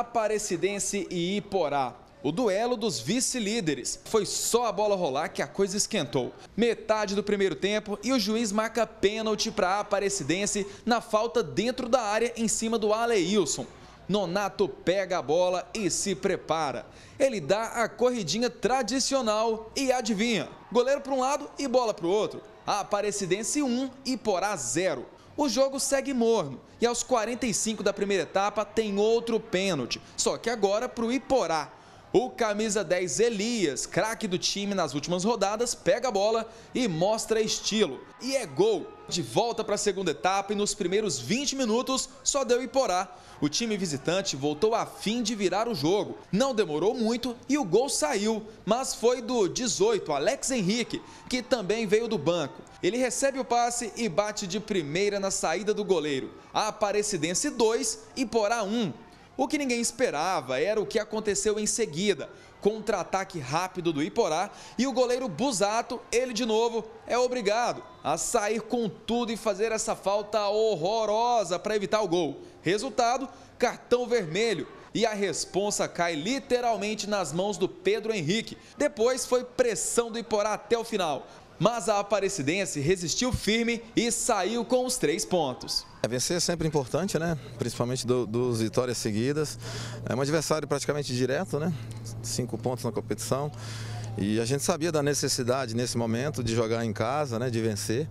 Aparecidense e Iporá. O duelo dos vice-líderes. Foi só a bola rolar que a coisa esquentou. Metade do primeiro tempo e o juiz marca pênalti para a Aparecidense na falta dentro da área em cima do Aleilson. Nonato pega a bola e se prepara. Ele dá a corridinha tradicional e adivinha. Goleiro para um lado e bola para o outro. A Aparecidense 1 e Porá 0. O jogo segue morno e aos 45 da primeira etapa tem outro pênalti, só que agora para o Iporá. O camisa 10 Elias, craque do time nas últimas rodadas, pega a bola e mostra estilo. E é gol. De volta para a segunda etapa e nos primeiros 20 minutos só deu Iporá. O time visitante voltou a fim de virar o jogo. Não demorou muito e o gol saiu, mas foi do 18, Alex Henrique, que também veio do banco. Ele recebe o passe e bate de primeira na saída do goleiro. A Aparecidense 2, Iporá 1. O que ninguém esperava era o que aconteceu em seguida. Contra-ataque rápido do Iporá e o goleiro Busato, ele de novo, é obrigado a sair com tudo e fazer essa falta horrorosa para evitar o gol. Resultado: cartão vermelho. E a responsa cai literalmente nas mãos do Pedro Henrique. Depois foi pressão do Iporá até o final mas a Aparecidense resistiu firme e saiu com os três pontos. É, vencer é sempre importante, né? principalmente do, duas vitórias seguidas. É um adversário praticamente direto, né? cinco pontos na competição. E a gente sabia da necessidade nesse momento de jogar em casa, né, de vencer.